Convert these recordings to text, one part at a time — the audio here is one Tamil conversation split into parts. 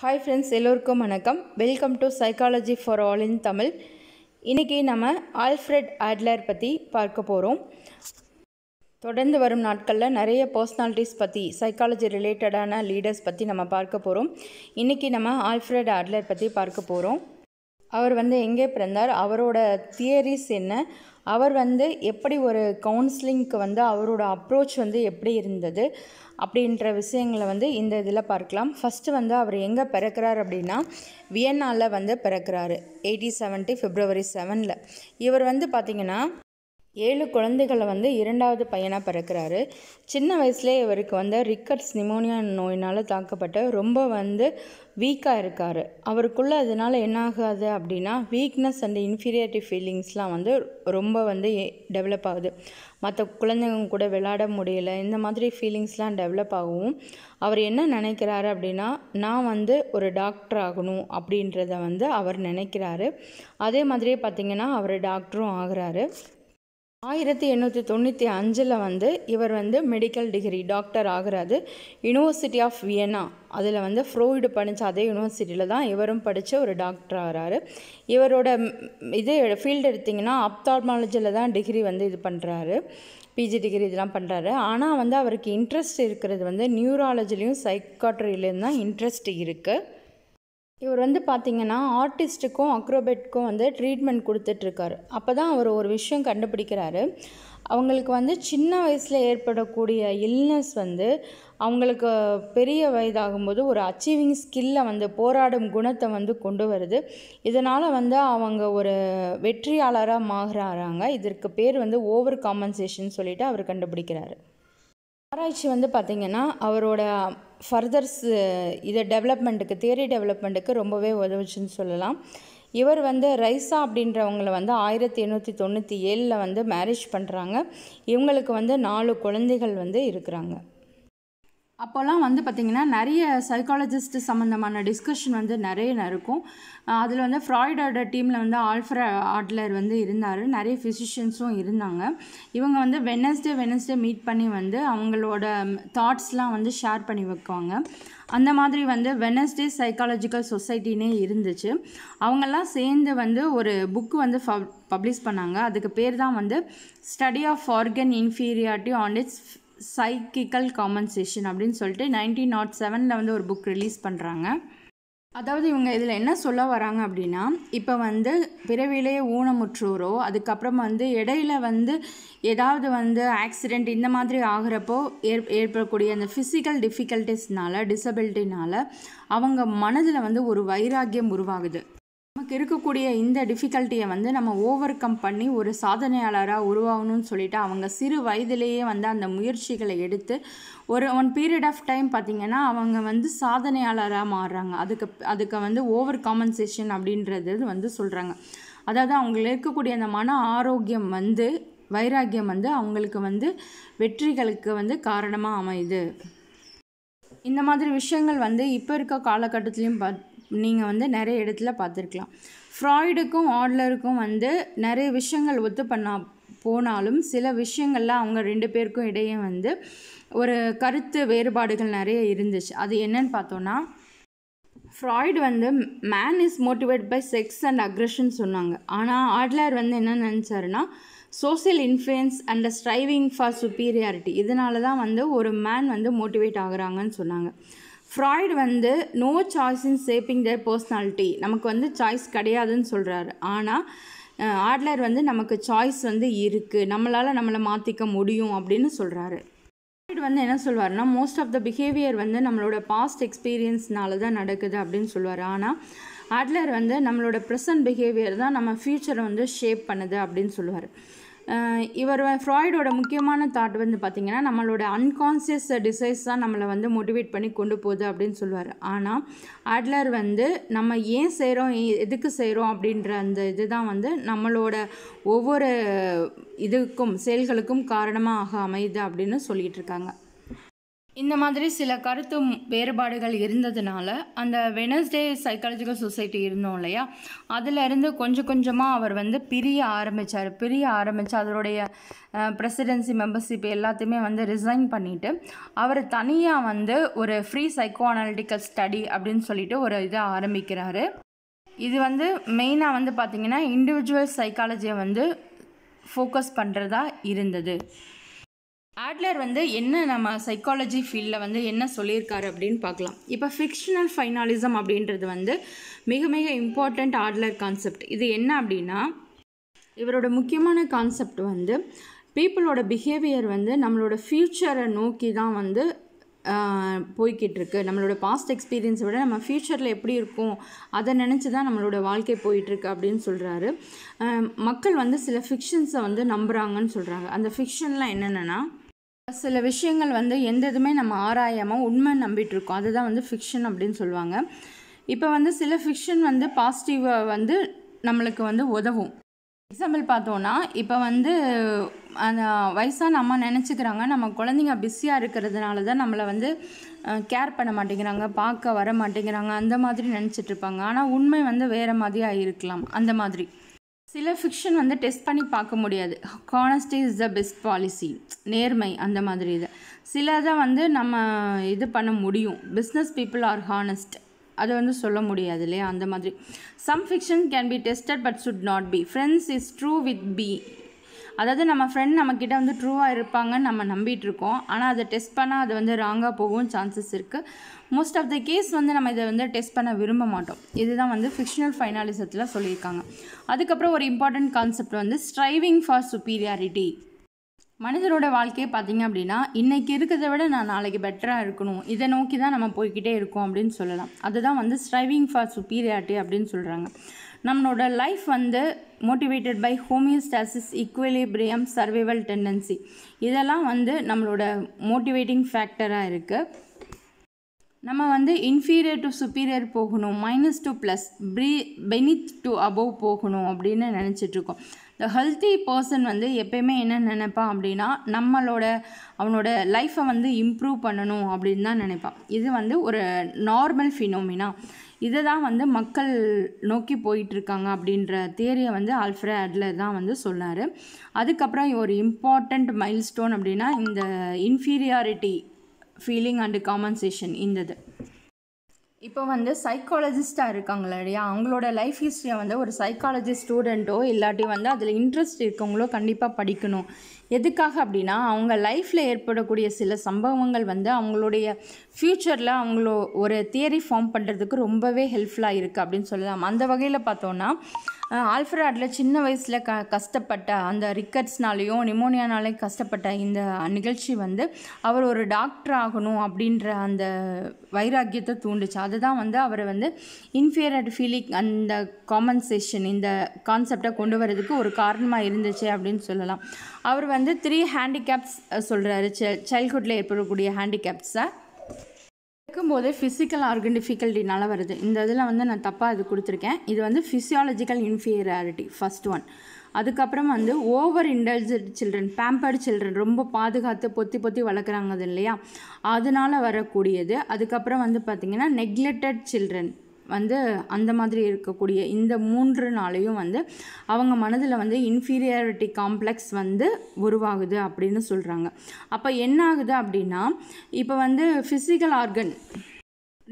ஹாய் ஃப்ரெண்ட்ஸ் எல்லோருக்கும் வணக்கம் welcome to psychology for all in Tamil இன்றைக்கி நம்ம ஆல்ஃப்ரெட் ஆட்லர் பற்றி பார்க்க போகிறோம் தொடர்ந்து வரும் நாட்களில் நிறைய பர்சனாலிட்டிஸ் பற்றி சைக்காலஜி ரிலேட்டடான லீடர்ஸ் பற்றி நம்ம பார்க்க போகிறோம் இன்றைக்கி நம்ம ஆல்ஃப்ரெட் ஆட்லர் பற்றி பார்க்க போகிறோம் அவர் வந்து எங்கே பிறந்தார் அவரோட தியரிஸ் என்ன அவர் வந்து எப்படி ஒரு கவுன்சிலிங்க்கு வந்து அவரோட அப்ரோச் வந்து எப்படி இருந்தது அப்படின்ற விஷயங்களை வந்து இந்த இதில் பார்க்கலாம் ஃபஸ்ட்டு வந்து அவர் எங்கே பிறக்கிறார் அப்படின்னா வியன்னாவில் வந்து பிறக்கிறாரு எயிட்டி செவன்ட்டி ஃபிப்ரவரி செவனில் இவர் வந்து பார்த்திங்கன்னா ஏழு குழந்தைகளை வந்து இரண்டாவது பையனாக பிறக்கிறாரு சின்ன வயசுலேயே இவருக்கு வந்து ரிக்கட்ஸ் நிமோனியா நோயினால் தாக்கப்பட்டு ரொம்ப வந்து வீக்காக இருக்கார் அவருக்குள்ளே அதனால் என்ன ஆகாது அப்படின்னா வீக்னஸ் அண்ட் இன்ஃபீரியாரிட்டி ஃபீலிங்ஸ்லாம் வந்து ரொம்ப வந்து டெவலப் ஆகுது மற்ற குழந்தைங்க கூட விளையாட முடியல இந்த மாதிரி ஃபீலிங்ஸ்லாம் டெவலப் ஆகும் அவர் என்ன நினைக்கிறாரு அப்படின்னா நான் வந்து ஒரு டாக்டர் ஆகணும் அப்படின்றத வந்து அவர் நினைக்கிறாரு அதே மாதிரியே பார்த்திங்கன்னா அவர் டாக்டரும் ஆகிறாரு ஆயிரத்தி எண்ணூற்றி தொண்ணூற்றி அஞ்சில் வந்து இவர் வந்து மெடிக்கல் டிகிரி டாக்டர் ஆகிறாரு யூனிவர்சிட்டி ஆஃப் வியன்னா அதில் வந்து ஃப்ரோய்டு படித்த அதே யூனிவர்சிட்டியில் தான் இவரும் படித்த ஒரு டாக்டர் ஆகிறாரு இவரோட இது ஃபீல்டு எடுத்திங்கன்னா அப்தார்மாலஜியில் தான் டிகிரி வந்து இது பண்ணுறாரு பிஜி டிகிரி இதெல்லாம் பண்ணுறாரு ஆனால் வந்து அவருக்கு இன்ட்ரெஸ்ட் இருக்கிறது வந்து நியூராலஜிலையும் சைக்காட்ரிலையும் தான் இன்ட்ரெஸ்ட் இருக்குது இவர் வந்து பார்த்திங்கன்னா ஆர்டிஸ்ட்டுக்கும் அக்ரோபேட்க்கும் வந்து ட்ரீட்மெண்ட் கொடுத்துட்ருக்காரு அப்போ தான் அவர் ஒரு விஷயம் கண்டுபிடிக்கிறாரு அவங்களுக்கு வந்து சின்ன வயசில் ஏற்படக்கூடிய இல்னஸ் வந்து அவங்களுக்கு பெரிய வயதாகும்போது ஒரு அச்சீவிங் ஸ்கில்லை வந்து போராடும் குணத்தை வந்து கொண்டு வருது இதனால் வந்து அவங்க ஒரு வெற்றியாளராக மாறுறாங்க இதற்கு பேர் வந்து ஓவர் காம்பன்சேஷன் சொல்லிவிட்டு அவர் கண்டுபிடிக்கிறாரு ஆராய்ச்சி வந்து பார்த்திங்கன்னா அவரோட ஃபர்தர்ஸ் இது டெவலப்மெண்ட்டுக்கு தியரி டெவலப்மெண்ட்டுக்கு ரொம்பவே உதவுச்சுன்னு சொல்லலாம் இவர் வந்து ரைசா அப்படின்றவங்கள வந்து ஆயிரத்தி எண்ணூற்றி தொண்ணூற்றி ஏழில் வந்து மேரேஜ் பண்ணுறாங்க இவங்களுக்கு வந்து நாலு குழந்தைகள் வந்து இருக்கிறாங்க அப்போல்லாம் வந்து பார்த்திங்கன்னா நிறைய சைக்காலஜிஸ்ட் சம்மந்தமான டிஸ்கஷன் வந்து நிறைய நடக்கும் அதில் வந்து ஃப்ராய்டோட டீமில் வந்து ஆல்ஃப்ரா ஆட்லர் வந்து இருந்தார் நிறைய ஃபிசிஷியன்ஸும் இருந்தாங்க இவங்க வந்து வெனஸ்டே வெனஸ்டே மீட் பண்ணி வந்து அவங்களோட தாட்ஸ்லாம் வந்து ஷேர் பண்ணி வைக்குவாங்க அந்த மாதிரி வந்து வெனஸ்டே சைக்காலஜிக்கல் சொசைட்டினே இருந்துச்சு அவங்கெல்லாம் சேர்ந்து வந்து ஒரு புக்கு வந்து பப்ளிஷ் பண்ணாங்க அதுக்கு பேர் தான் வந்து study of organ inferiority and its psychical compensation அப்படின்னு சொல்லிட்டு நைன்டீன் நாட் செவனில் வந்து ஒரு புக் ரிலீஸ் பண்ணுறாங்க அதாவது இவங்க இதில் என்ன சொல்ல வராங்க அப்படின்னா இப்போ வந்து பிறவிலேயே ஊனமுற்றோரோ அதுக்கப்புறம் வந்து இடையில வந்து ஏதாவது வந்து ஆக்சிடெண்ட் இந்த மாதிரி ஆகிறப்போ ஏற் ஏற்படக்கூடிய அந்த ஃபிசிக்கல் டிஃபிகல்ட்டிஸ்னால் டிசபிலிட்டினால் அவங்க மனதில் வந்து ஒரு வைராக்கியம் உருவாகுது நமக்கு இருக்கக்கூடிய இந்த டிஃபிகல்ட்டியை வந்து நம்ம ஓவர் கம் பண்ணி ஒரு சாதனையாளராக உருவாகணும்னு சொல்லிட்டு அவங்க சிறு வயதிலேயே வந்து அந்த முயற்சிகளை எடுத்து ஒரு ஒன் பீரியட் ஆஃப் டைம் பார்த்திங்கன்னா அவங்க வந்து சாதனையாளராக மாறுறாங்க அதுக்கு அதுக்கு வந்து ஓவர் காமன்சேஷன் அப்படின்றது வந்து சொல்கிறாங்க அதாவது அவங்களுக்கு இருக்கக்கூடிய அந்த மன ஆரோக்கியம் வந்து வைராக்கியம் வந்து அவங்களுக்கு வந்து வெற்றிகளுக்கு வந்து காரணமாக அமையுது இந்த மாதிரி விஷயங்கள் வந்து இப்போ இருக்க காலகட்டத்துலேயும் பத் நீங்கள் வந்து நிறைய இடத்துல பார்த்துருக்கலாம் ஃப்ராய்டுக்கும் ஆட்லருக்கும் வந்து நிறைய விஷயங்கள் ஒத்து பண்ணா போனாலும் சில விஷயங்களில் அவங்க ரெண்டு பேருக்கும் இடையே வந்து ஒரு கருத்து வேறுபாடுகள் நிறைய இருந்துச்சு அது என்னன்னு பார்த்தோன்னா ஃப்ராய்டு வந்து man is motivate by sex and aggression சொன்னாங்க ஆனால் ஆட்லர் வந்து என்ன நினச்சாருன்னா social influence and striving for superiority இதனால தான் வந்து ஒரு மேன் வந்து மோட்டிவேட் ஆகுறாங்கன்னு சொன்னாங்க ஃப்ராய்டு வந்து no choice in shaping their personality நமக்கு வந்து சாய்ஸ் கிடையாதுன்னு சொல்கிறாரு ஆனால் ஆட்லர் வந்து நமக்கு சாய்ஸ் வந்து இருக்குது நம்மளால் நம்மளை மாற்றிக்க முடியும் அப்படின்னு சொல்கிறாரு ஃப்ராய்டு வந்து என்ன சொல்வார்னா மோஸ்ட் ஆஃப் த பிஹேவியர் வந்து நம்மளோட பாஸ்ட் எக்ஸ்பீரியன்ஸ்னால தான் நடக்குது அப்படின்னு சொல்லுவார் ஆனால் ஆட்லர் வந்து நம்மளோட ப்ரெசன்ட் பிஹேவியர் தான் நம்ம ஃப்யூச்சரை வந்து ஷேப் பண்ணுது அப்படின்னு சொல்லுவார் இவர் ஃப்ராய்டோட முக்கியமான தாட் வந்து பார்த்திங்கன்னா நம்மளோட அன்கான்சியஸ் டிசைஸ் தான் நம்மளை வந்து மோட்டிவேட் பண்ணி கொண்டு போகுது அப்படின்னு சொல்லுவார் ஆனால் ஆட்லர் வந்து நம்ம ஏன் செய்கிறோம் எதுக்கு செய்கிறோம் அப்படின்ற அந்த இதுதான் வந்து நம்மளோட ஒவ்வொரு இதுக்கும் செயல்களுக்கும் காரணமாக அமையுது அப்படின்னு சொல்லிகிட்டு இருக்காங்க இந்த மாதிரி சில கருத்து வேறுபாடுகள் இருந்ததுனால அந்த வெனஸ்டே சைக்காலஜிக்கல் சொசைட்டி இருந்தோம் இல்லையா அதிலிருந்து கொஞ்சம் கொஞ்சமாக அவர் வந்து பிரிய ஆரம்பித்தார் பிரிய ஆரம்பித்து அதனுடைய பிரசிடென்சி மெம்பர்ஷிப் எல்லாத்தையுமே வந்து ரிசைன் பண்ணிவிட்டு அவர் தனியாக வந்து ஒரு ஃப்ரீ சைக்கோ அனாலிட்டிக்கல் ஸ்டடி அப்படின்னு சொல்லிட்டு ஒரு இதை ஆரம்பிக்கிறாரு இது வந்து மெயினாக வந்து பார்த்திங்கன்னா இண்டிவிஜுவல் சைக்காலஜியை வந்து ஃபோக்கஸ் பண்ணுறதா இருந்தது ஆட்லர் வந்து என்ன நம்ம சைக்காலஜி ஃபீல்டில் வந்து என்ன சொல்லியிருக்காரு அப்படின்னு பார்க்கலாம் இப்போ ஃபிக்ஷனல் ஃபைனாலிசம் அப்படின்றது வந்து மிக மிக இம்பார்ட்டண்ட் ஆட்லர் கான்செப்ட் இது என்ன அப்படின்னா இவரோட முக்கியமான கான்செப்ட் வந்து பீப்புளோட பிஹேவியர் வந்து நம்மளோட ஃப்யூச்சரை நோக்கி தான் வந்து போய்கிட்டு இருக்கு நம்மளோட பாஸ்ட் எக்ஸ்பீரியன்ஸை விட நம்ம ஃப்யூச்சரில் எப்படி இருக்கும் அதை நினச்சி தான் நம்மளோட வாழ்க்கை போயிட்டுருக்கு அப்படின்னு சொல்கிறாரு மக்கள் வந்து சில ஃபிக்ஷன்ஸை வந்து நம்புகிறாங்கன்னு சொல்கிறாங்க அந்த ஃபிக்ஷன்லாம் என்னென்னா சில விஷயங்கள் வந்து எந்த இதுவுமே நம்ம ஆராயாமல் உண்மை இருக்கோம் அதுதான் வந்து ஃபிக்ஷன் அப்படின்னு சொல்லுவாங்க இப்போ வந்து சில ஃபிக்ஷன் வந்து பாசிட்டிவாக வந்து நம்மளுக்கு வந்து உதவும் எக்ஸாம்பிள் பார்த்தோன்னா இப்போ வந்து அந்த வயசான அம்மா நினச்சிக்கிறாங்க நம்ம குழந்தைங்க பிஸியாக இருக்கிறதுனால தான் நம்மளை வந்து கேர் பண்ண மாட்டேங்கிறாங்க பார்க்க வர மாட்டேங்கிறாங்க அந்த மாதிரி நினச்சிட்ருப்பாங்க ஆனால் உண்மை வந்து வேறு மாதிரியாக இருக்கலாம் அந்த மாதிரி சில ஃபிக்ஷன் வந்து டெஸ்ட் பண்ணி பார்க்க முடியாது honesty is the best policy நேர்மை அந்த மாதிரி இது சிலதை வந்து நம்ம இது பண்ண முடியும் பிஸ்னஸ் பீப்புள் ஆர் ஹானஸ்ட் அது வந்து சொல்ல முடியாது இல்லையா அந்த மாதிரி some fiction can be tested but should not be friends is true with be அதாவது நம்ம ஃப்ரெண்ட் நம்மக்கிட்ட வந்து ட்ரூவாக இருப்பாங்கன்னு நம்ம நம்பிட்டு இருக்கோம் ஆனால் அதை டெஸ்ட் பண்ணால் அது வந்து ராங்காக போகும் சான்சஸ் இருக்குது மோஸ்ட் ஆஃப் த கேஸ் வந்து நம்ம இதை வந்து டெஸ்ட் பண்ண விரும்ப மாட்டோம் இதுதான் வந்து ஃபிக்ஷனல் ஃபைனாலிசத்தில் சொல்லியிருக்காங்க அதுக்கப்புறம் ஒரு இம்பார்ட்டண்ட் கான்செப்ட் வந்து ஸ்ட்ரைவிங் ஃபார் சுப்பீரியாரிட்டி மனிதரோட வாழ்க்கையை பார்த்திங்க அப்படின்னா இன்றைக்கி இருக்கிறத விட நான் நாளைக்கு பெட்டராக இருக்கணும் இதை நோக்கி தான் நம்ம போய்கிட்டே இருக்கோம் அப்படின்னு சொல்லலாம் அதுதான் வந்து ஸ்ட்ரைவிங் ஃபார் சுப்பீரியாரிட்டி அப்படின்னு சொல்கிறாங்க நம்மளோட லைஃப் வந்து motivated by homeostasis equilibrium survival tendency இதெல்லாம் வந்து நம்மளோட மோட்டிவேட்டிங் ஃபேக்டராக இருக்குது நம்ம வந்து இன்ஃபீரியர் டு சுப்பீரியர் போகணும் மைனஸ் டு ப்ளஸ் ப்ரீ பெனித் டு அபவ் போகணும் அப்படின்னு நினச்சிட்ருக்கோம் த ஹெல்த்தி பர்சன் வந்து எப்பயுமே என்ன நினைப்பான் அப்படின்னா நம்மளோட அவனோட லைஃப்பை வந்து இம்ப்ரூவ் பண்ணணும் அப்படின்னு தான் நினைப்பான் இது வந்து ஒரு நார்மல் ஃபினோமினா இதை தான் வந்து மக்கள் நோக்கி போயிட்டுருக்காங்க அப்படின்ற தேரியை வந்து ஆல்ஃப்ரே அட்லர் தான் வந்து சொன்னார் அதுக்கப்புறம் ஒரு இம்பார்ட்டண்ட் மைல்ஸ்டோன் அப்படின்னா இந்த இன்ஃபீரியாரிட்டி ஃபீலிங் அண்டு காமன்சேஷன் இந்தது இப்போ வந்து சைக்காலஜிஸ்ட்டாக இருக்காங்கள இல்லையா அவங்களோட லைஃப் ஹிஸ்ட்ரியை வந்து ஒரு சைக்காலஜி ஸ்டூடெண்ட்டோ இல்லாட்டி வந்து அதில் இன்ட்ரெஸ்ட் இருக்கவங்களோ கண்டிப்பாக படிக்கணும் எதுக்காக அப்படின்னா அவங்க லைஃப்பில் ஏற்படக்கூடிய சில சம்பவங்கள் வந்து அவங்களுடைய ஃப்யூச்சரில் அவங்களோ ஒரு தியரி ஃபார்ம் பண்ணுறதுக்கு ரொம்பவே ஹெல்ப்ஃபுல்லாக இருக்குது அப்படின்னு சொல்லலாம் அந்த வகையில் பார்த்தோன்னா ஆல்ஃபராடில் சின்ன வயசில் க கஷ்டப்பட்ட அந்த ரிக்கட்ஸ்னாலேயும் நிமோனியானாலேயும் கஷ்டப்பட்ட இந்த நிகழ்ச்சி வந்து அவர் ஒரு டாக்டர் ஆகணும் அப்படின்ற அந்த வைராக்கியத்தை தூண்டுச்சு அதுதான் வந்து அவரை வந்து இன்ஃபீரியர் ஃபீலிங் அந்த காமன்சேஷன் இந்த கான்செப்டை கொண்டு வரதுக்கு ஒரு காரணமாக இருந்துச்சு அப்படின்னு சொல்லலாம் அவர் வந்து த்ரீ ஹேண்டிகேப்ஸ் சொல்கிறாரு சைல்ட்ஹுட்டில் ஏற்படக்கூடிய ஹேண்டிகேப்ஸை இருக்கும்போது ஃபிசிக்கல் ஆர்கன் டிஃபிகல்ட்டினால வருது இந்த இதில் வந்து நான் தப்பாக இது கொடுத்துருக்கேன் இது வந்து ஃபிசியாலஜிக்கல் இன்ஃபீரியாரிட்டி ஃபஸ்ட் ஒன் அதுக்கப்புறம் வந்து over indulgent children pampered children ரொம்ப பாதுகாத்து பொத்தி பொத்தி வளர்க்குறாங்க அது இல்லையா அதனால் வரக்கூடியது அதுக்கப்புறம் வந்து பார்த்திங்கன்னா நெக்லெக்டட் சில்ட்ரன் வந்து அந்த மாதிரி இருக்கக்கூடிய இந்த மூன்று நாளையும் வந்து அவங்க மனதில் வந்து இன்ஃபீரியாரிட்டி காம்ப்ளெக்ஸ் வந்து உருவாகுது அப்படின்னு சொல்கிறாங்க அப்போ என்ன ஆகுது அப்படின்னா இப்போ வந்து ஃபிசிக்கல் ஆர்கன்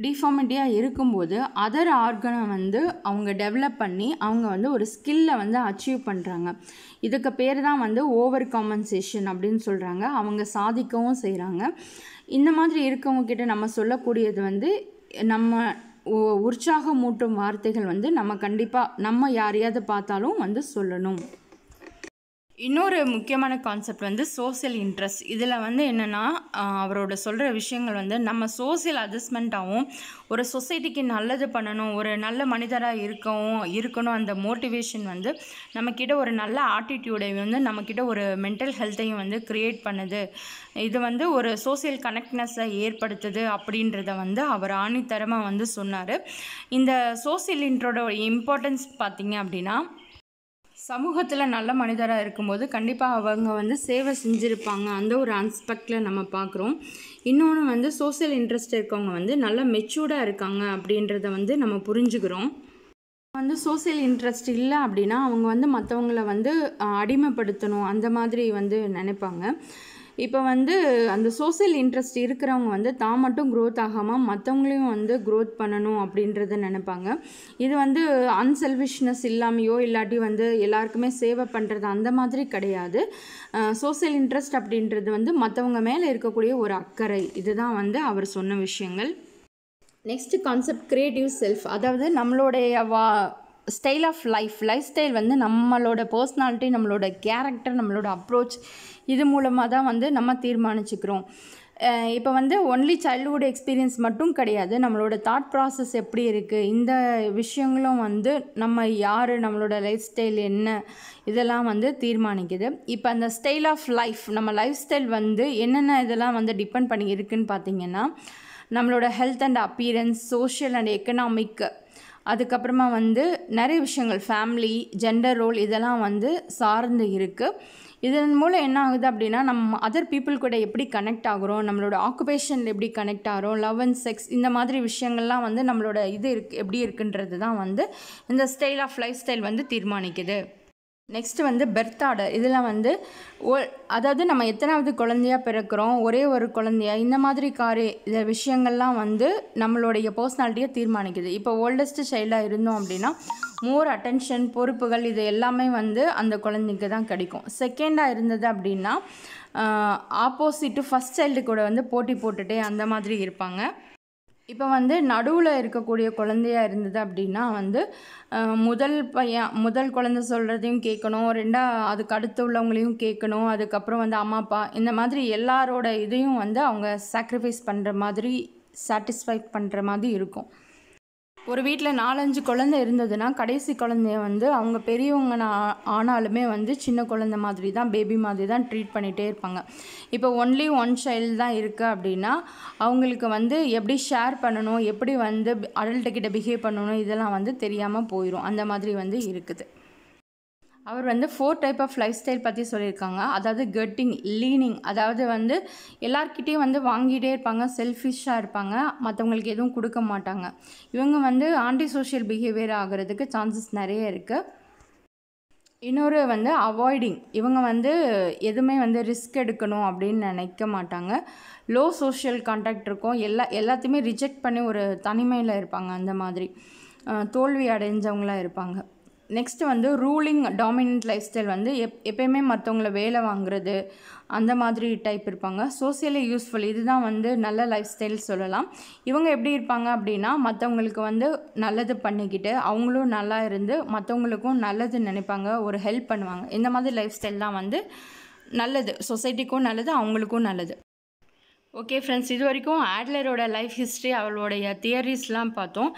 டிஃபார்மிட்டியாக இருக்கும்போது அதர் ஆர்கனை வந்து அவங்க டெவலப் பண்ணி அவங்க வந்து ஒரு ஸ்கில்லை வந்து அச்சீவ் பண்ணுறாங்க இதுக்கு பேர் தான் வந்து ஓவர் காமன்சேஷன் அப்படின்னு சொல்கிறாங்க அவங்க சாதிக்கவும் செய்கிறாங்க இந்த மாதிரி இருக்கவங்க கிட்ட நம்ம சொல்லக்கூடியது வந்து நம்ம உற்சாகமூட்டும் வார்த்தைகள் வந்து நம்ம கண்டிப்பாக நம்ம யாரையாவது பார்த்தாலும் வந்து சொல்லணும் இன்னொரு முக்கியமான கான்செப்ட் வந்து சோசியல் இன்ட்ரெஸ்ட் இதில் வந்து என்னென்னா அவரோட சொல்கிற விஷயங்கள் வந்து நம்ம சோசியல் அட்ஜஸ்ட்மெண்ட்டாகவும் ஒரு சொசைட்டிக்கு நல்லது பண்ணணும் ஒரு நல்ல மனிதராக இருக்கவும் இருக்கணும் அந்த மோட்டிவேஷன் வந்து நம்மக்கிட்ட ஒரு நல்ல ஆட்டிடியூடையும் வந்து நம்மக்கிட்ட ஒரு மென்டல் ஹெல்த்தையும் வந்து க்ரியேட் பண்ணுது இது வந்து ஒரு சோசியல் கனெக்ட்னஸை ஏற்படுத்துது அப்படின்றத வந்து அவர் ஆணித்தரமாக வந்து சொன்னார் இந்த சோசியல் இன்ட்ரோட இம்பார்ட்டன்ஸ் பார்த்திங்க அப்படின்னா சமூகத்தில் நல்ல மனிதராக இருக்கும்போது கண்டிப்பாக அவங்க வந்து சேவை செஞ்சுருப்பாங்க அந்த ஒரு ஆஸ்பெக்டில் நம்ம பார்க்குறோம் இன்னொன்று வந்து சோசியல் இன்ட்ரெஸ்ட் இருக்கவங்க வந்து நல்லா மெச்சூர்டாக இருக்காங்க அப்படின்றத வந்து நம்ம புரிஞ்சுக்கிறோம் வந்து சோசியல் இன்ட்ரெஸ்ட் இல்லை அப்படின்னா அவங்க வந்து மற்றவங்கள வந்து அடிமைப்படுத்தணும் அந்த மாதிரி வந்து நினைப்பாங்க இப்போ வந்து அந்த சோசியல் இன்ட்ரெஸ்ட் இருக்கிறவங்க வந்து தான் மட்டும் க்ரோத் ஆகாமல் மற்றவங்களையும் வந்து க்ரோத் பண்ணணும் அப்படின்றத நினைப்பாங்க இது வந்து அன்செல்ஃபிஷ்னஸ் இல்லாமையோ இல்லாட்டி வந்து எல்லாருக்குமே சேவை பண்ணுறது அந்த மாதிரி கிடையாது சோசியல் இன்ட்ரெஸ்ட் அப்படின்றது வந்து மற்றவங்க மேலே இருக்கக்கூடிய ஒரு அக்கறை இதுதான் வந்து அவர் சொன்ன விஷயங்கள் நெக்ஸ்ட் கான்செப்ட் க்ரியேட்டிவ் செல்ஃப் அதாவது நம்மளுடைய வா style of life life style வந்து நம்மளோட பர்சனாலிட்டி நம்மளோட கேரக்டர் நம்மளோட அப்ரோச் இது மூலமாக தான் வந்து நம்ம தீர்மானிச்சுக்கிறோம் இப்போ வந்து ஒன்லி சைல்டுஹுட் எக்ஸ்பீரியன்ஸ் மட்டும் கிடையாது நம்மளோட தாட் ப்ராசஸ் எப்படி இருக்குது இந்த விஷயங்களும் வந்து நம்ம யார் நம்மளோட லைஃப் ஸ்டைல் என்ன இதெல்லாம் வந்து தீர்மானிக்குது இப்போ அந்த ஸ்டைல் ஆஃப் லைஃப் நம்ம லைஃப் ஸ்டைல் வந்து என்னென்ன இதெல்லாம் வந்து டிபெண்ட் பண்ணி இருக்குன்னு பார்த்தீங்கன்னா நம்மளோட health and appearance social and economic அதுக்கப்புறமா வந்து நிறைய விஷயங்கள் ஃபேமிலி ஜெண்டர் ரோல் இதெல்லாம் வந்து சார்ந்து இருக்குது இதன் மூலம் என்ன ஆகுது அப்படின்னா நம்ம அதர் பீப்புள் கூட எப்படி கனெக்ட் ஆகிறோம் நம்மளோட ஆக்குபேஷனில் எப்படி கனெக்ட் ஆகிறோம் லவ் அண்ட் செக்ஸ் இந்த மாதிரி விஷயங்கள்லாம் வந்து நம்மளோட இது இருக்கு எப்படி இருக்குன்றது தான் வந்து இந்த ஸ்டைல் ஆஃப் லைஃப் ஸ்டைல் வந்து தீர்மானிக்குது நெக்ஸ்ட் வந்து பெர்த் ஆர்டர் இதில் வந்து ஒ அதாவது நம்ம எத்தனாவது குழந்தையாக பிறக்கிறோம் ஒரே ஒரு குழந்தையா இந்த மாதிரி காரி இந்த விஷயங்கள்லாம் வந்து நம்மளுடைய பர்சனாலிட்டியை தீர்மானிக்குது இப்போ ஓல்டஸ்ட் சைல்டாக இருந்தோம் அப்படின்னா மோர் அட்டென்ஷன் பொறுப்புகள் இது எல்லாமே வந்து அந்த குழந்தைக்கு தான் கிடைக்கும் செகண்டாக இருந்தது அப்படின்னா ஆப்போசிட்டு ஃபஸ்ட் சைல்டு கூட வந்து போட்டி போட்டுகிட்டே அந்த மாதிரி இருப்பாங்க இப்போ வந்து நடுவில் இருக்கக்கூடிய குழந்தையா இருந்தது அப்படின்னா வந்து முதல் பையன் முதல் குழந்த சொல்கிறதையும் கேட்கணும் ரெண்டா அதுக்கு அடுத்து உள்ளவங்களையும் கேட்கணும் அதுக்கப்புறம் வந்து அம்மா அப்பா இந்த மாதிரி எல்லாரோட இதையும் வந்து அவங்க சாக்ரிஃபைஸ் பண்ணுற மாதிரி சாட்டிஸ்ஃபை பண்ணுற மாதிரி இருக்கும் ஒரு வீட்டில் நாலஞ்சு குழந்தை இருந்ததுன்னா கடைசி குழந்தைய வந்து அவங்க பெரியவங்க ஆனாலுமே வந்து சின்ன குழந்தை மாதிரி தான் பேபி மாதிரி தான் ட்ரீட் பண்ணிகிட்டே இருப்பாங்க இப்போ ஒன்லி ஒன் சைல்டு தான் இருக்குது அப்படின்னா அவங்களுக்கு வந்து எப்படி ஷேர் பண்ணணும் எப்படி வந்து அடல்ட்டுக்கிட்ட பிஹேவ் பண்ணணும் இதெல்லாம் வந்து தெரியாமல் போயிடும் அந்த மாதிரி வந்து இருக்குது அவர் வந்து four type of life style பற்றி சொல்லியிருக்காங்க அதாவது கெட்டிங் லீனிங் அதாவது வந்து எல்லார்கிட்டேயும் வந்து வாங்கிட்டே இருப்பாங்க செல்ஃபிஷாக இருப்பாங்க மற்றவங்களுக்கு எதுவும் கொடுக்க மாட்டாங்க இவங்க வந்து ஆன்டி சோஷியல் பிஹேவியர் ஆகிறதுக்கு சான்சஸ் நிறைய இருக்குது இன்னொரு வந்து அவாய்டிங் இவங்க வந்து எதுவுமே வந்து ரிஸ்க் எடுக்கணும் அப்படின்னு நினைக்க மாட்டாங்க லோ சோஷியல் கான்டாக்ட் இருக்கும் எல்லா எல்லாத்தையுமே ரிஜெக்ட் பண்ணி ஒரு தனிமையில் இருப்பாங்க அந்த மாதிரி தோல்வி அடைஞ்சவங்களாக இருப்பாங்க நெக்ஸ்ட் வந்து ரூலிங் டாமினன்ட் லைஃப் ஸ்டைல் வந்து எப் எப்பயுமே மற்றவங்கள வேலை வாங்குறது அந்த மாதிரி டைப் இருப்பாங்க சோசியலி யூஸ்ஃபுல் இதுதான் வந்து நல்ல லைஃப் ஸ்டைல் சொல்லலாம் இவங்க எப்படி இருப்பாங்க அப்படின்னா மற்றவங்களுக்கு வந்து நல்லது பண்ணிக்கிட்டு அவங்களும் நல்லா இருந்து மற்றவங்களுக்கும் நல்லது நினைப்பாங்க ஒரு ஹெல்ப் பண்ணுவாங்க இந்த மாதிரி லைஃப் ஸ்டைல் தான் வந்து நல்லது சொசைட்டிக்கும் நல்லது அவங்களுக்கும் நல்லது ஓகே ஃப்ரெண்ட்ஸ் இது வரைக்கும் ஆட்லரோட லைஃப் ஹிஸ்ட்ரி அவளுடைய தியரிஸ்லாம் பார்த்தோம்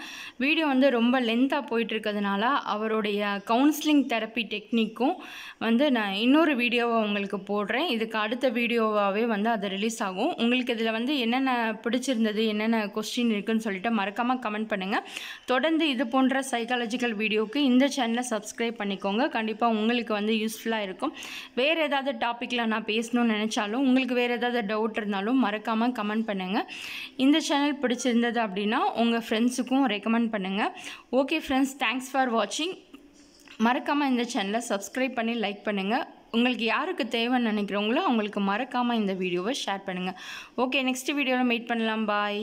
வீடியோ வந்து ரொம்ப லென்த்தாக போயிட்டுருக்கிறதுனால அவருடைய கவுன்சிலிங் தெரப்பி டெக்னிக்கும் வந்து நான் இன்னொரு வீடியோவை உங்களுக்கு போடுறேன் இதுக்கு அடுத்த வீடியோவாகவே வந்து அது ரிலீஸ் ஆகும் உங்களுக்கு இதில் வந்து என்னென்ன பிடிச்சிருந்தது என்னென்ன கொஸ்டின் இருக்குதுன்னு சொல்லிட்டு மறக்காமல் கமெண்ட் பண்ணுங்கள் தொடர்ந்து இது போன்ற சைக்காலஜிக்கல் வீடியோவுக்கு இந்த சேனலை சப்ஸ்கிரைப் பண்ணிக்கோங்க கண்டிப்பாக உங்களுக்கு வந்து யூஸ்ஃபுல்லாக இருக்கும் வேறு ஏதாவது டாப்பிக்கில் நான் பேசணும்னு நினச்சாலும் உங்களுக்கு வேறு ஏதாவது டவுட் இருந்தாலும் மறக்க மறக்காமல் கமெண்ட் பண்ணுங்கள் இந்த சேனல் பிடிச்சிருந்தது அப்படின்னா உங்கள் ஃப்ரெண்ட்ஸுக்கும் ரெக்கமெண்ட் பண்ணுங்கள் ஓகே ஃப்ரெண்ட்ஸ் தேங்க்ஸ் ஃபார் வாட்சிங் மறக்காமல் இந்த சேனலை சப்ஸ்கிரைப் பண்ணி லைக் பண்ணுங்கள் உங்களுக்கு யாருக்கு தேவைன்னு நினைக்கிறவங்களோ அவங்களுக்கு மறக்காமல் இந்த வீடியோவை ஷேர் பண்ணுங்கள் ஓகே நெக்ஸ்ட் வீடியோவில் மீட் பண்ணலாம் பாய்